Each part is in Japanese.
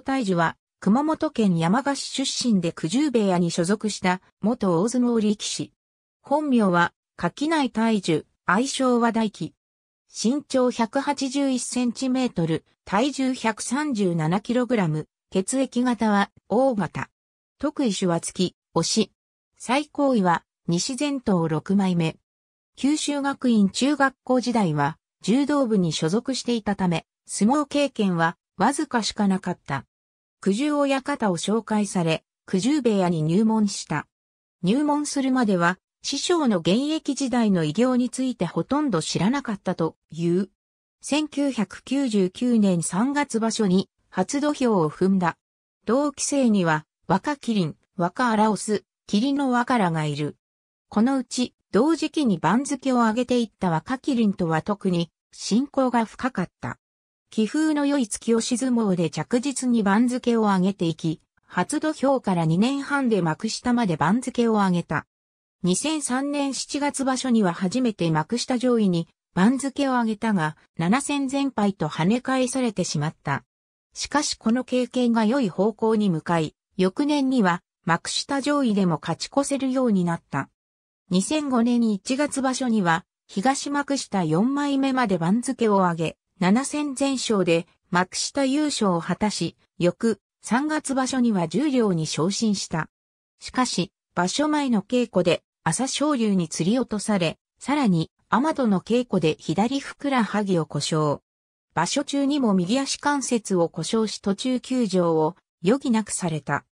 大樹は、熊本県山鹿市出身で九十部屋に所属した元大相撲力士。本名は、垣内大樹、愛称は大輝。身長181センチメートル、体重137キログラム、血液型は大型。特異種は月、推し。最高位は、西前頭6枚目。九州学院中学校時代は、柔道部に所属していたため、相撲経験はわずかしかなかった。九十親方を紹介され、九十部屋に入門した。入門するまでは、師匠の現役時代の偉業についてほとんど知らなかったという。1999年3月場所に初土俵を踏んだ。同期生には若麒麟、若アラオス、霧の若らがいる。このうち同時期に番付を上げていった若麒麟とは特に信仰が深かった。気風の良い突き押し相撲で着実に番付を上げていき、初土俵から2年半で幕下まで番付を上げた。2003年7月場所には初めて幕下上位に番付を上げたが、7戦全敗と跳ね返されてしまった。しかしこの経験が良い方向に向かい、翌年には幕下上位でも勝ち越せるようになった。2005年1月場所には、東幕下4枚目まで番付を上げ、7戦全勝で幕下優勝を果たし、翌3月場所には十両に昇進した。しかし、場所前の稽古で朝昇龍に釣り落とされ、さらに、アマドの稽古で左ふくらはぎを故障。場所中にも右足関節を故障し途中休場を余儀なくされた。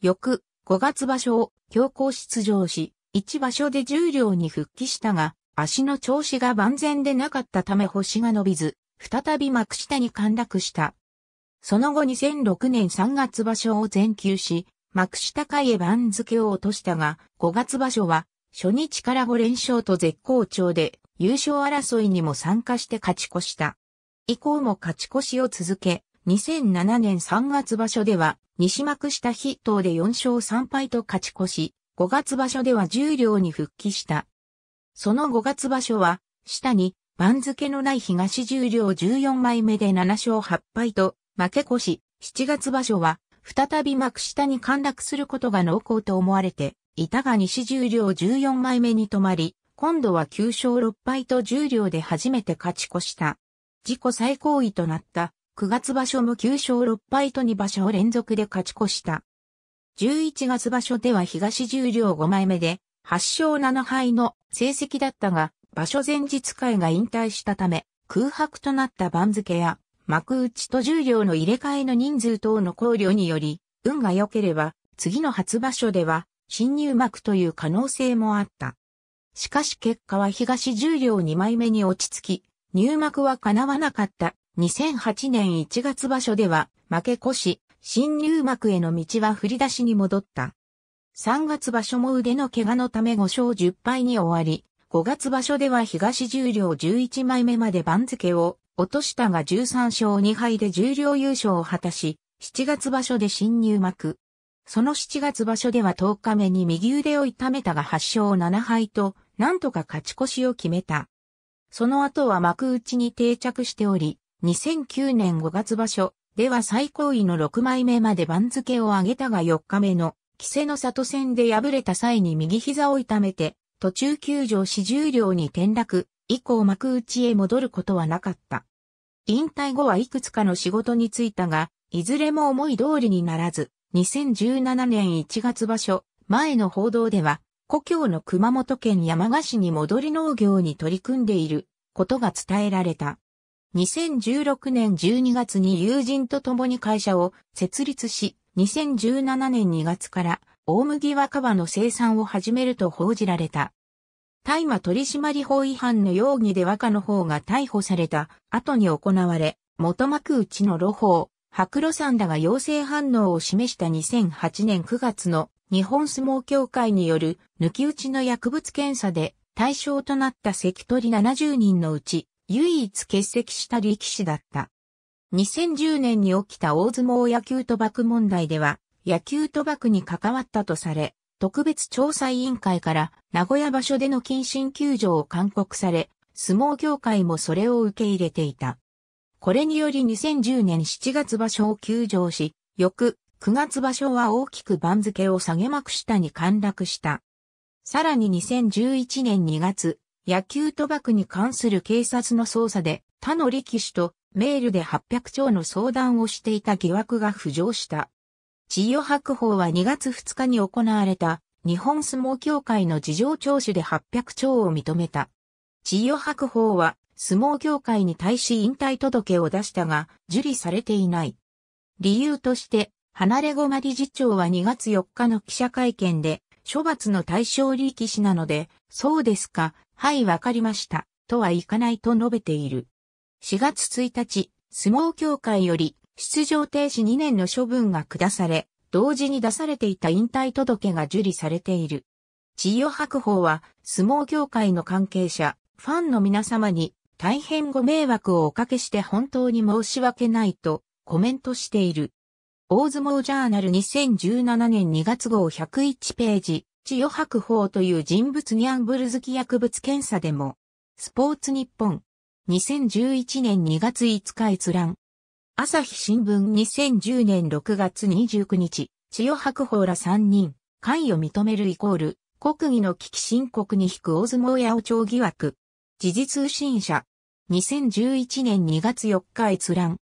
翌5月場所を強行出場し、1場所で重量に復帰したが、足の調子が万全でなかったため星が伸びず、再び幕下に陥落した。その後2006年3月場所を全休し、幕下下へ番付を落としたが、5月場所は、初日から5連勝と絶好調で、優勝争いにも参加して勝ち越した。以降も勝ち越しを続け、2007年3月場所では、西幕下筆頭で4勝3敗と勝ち越し、5月場所では十両に復帰した。その5月場所は、下に番付のない東十両14枚目で7勝8敗と負け越し、7月場所は再び幕下に陥落することが濃厚と思われて、いたが西十両14枚目に止まり、今度は9勝6敗と十両で初めて勝ち越した。自己最高位となった9月場所も9勝6敗と2場所連続で勝ち越した。11月場所では東十両5枚目で8勝7敗の成績だったが、場所前日会が引退したため、空白となった番付や、幕内と重量の入れ替えの人数等の考慮により、運が良ければ、次の初場所では、新入幕という可能性もあった。しかし結果は東重量2枚目に落ち着き、入幕は叶わなかった2008年1月場所では負け越し、新入幕への道は振り出しに戻った。3月場所も腕の怪我のため5勝10敗に終わり、5月場所では東十両11枚目まで番付を落としたが13勝2敗で十両優勝を果たし、7月場所で新入幕。その7月場所では10日目に右腕を痛めたが8勝7敗と、なんとか勝ち越しを決めた。その後は幕内に定着しており、2009年5月場所では最高位の6枚目まで番付を上げたが4日目の、稀勢の里戦で敗れた際に右膝を痛めて、途中休場し重量に転落、以降幕内へ戻ることはなかった。引退後はいくつかの仕事に就いたが、いずれも思い通りにならず、2017年1月場所、前の報道では、故郷の熊本県山鹿市に戻り農業に取り組んでいることが伝えられた。2016年12月に友人と共に会社を設立し、2017年2月から大麦若葉の生産を始めると報じられた。大麻取締法違反の容疑で若の方が逮捕された後に行われ、元幕内の露法、白露んだが陽性反応を示した2008年9月の日本相撲協会による抜き打ちの薬物検査で対象となった関取70人のうち唯一欠席した力士だった。2010年に起きた大相撲野球賭博問題では野球賭博に関わったとされ、特別調査委員会から名古屋場所での謹慎球場を勧告され、相撲協会もそれを受け入れていた。これにより2010年7月場所を休場し、翌9月場所は大きく番付を下げ幕下に陥落した。さらに2011年2月、野球賭博に関する警察の捜査で他の力士とメールで800兆の相談をしていた疑惑が浮上した。千代白鵬は2月2日に行われた日本相撲協会の事情聴取で800兆を認めた。千代白鵬は相撲協会に対し引退届を出したが受理されていない。理由として、離れ駒理事長は2月4日の記者会見で、処罰の対象力士なので、そうですか、はい、わかりました、とはいかないと述べている。4月1日、相撲協会より、出場停止2年の処分が下され、同時に出されていた引退届が受理されている。千代白鵬は相撲協会の関係者、ファンの皆様に大変ご迷惑をおかけして本当に申し訳ないとコメントしている。大相撲ジャーナル2017年2月号101ページ、千代白鵬という人物ニャンブル好き薬物検査でも、スポーツ日本、2011年2月5日閲覧。朝日新聞2010年6月29日、千代白鵬ら3人、関与認めるイコール、国技の危機申告に引く大相撲八王朝疑惑。時事通信社。2011年2月4日閲覧。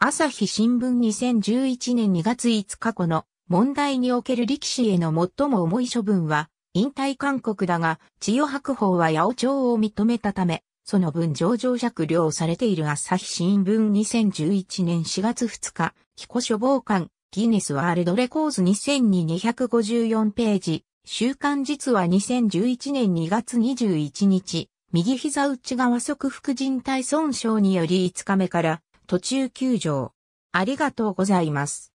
朝日新聞2011年2月5日この問題における力士への最も重い処分は引退勧告だが、千代白鵬は八百長を認めたため、その分上場尺量されている朝日新聞2011年4月2日、彦書房館、ギネスワールドレコーズ2254ページ、週刊実は2011年2月21日、右膝内側側副靭帯損傷により5日目から途中休場。ありがとうございます。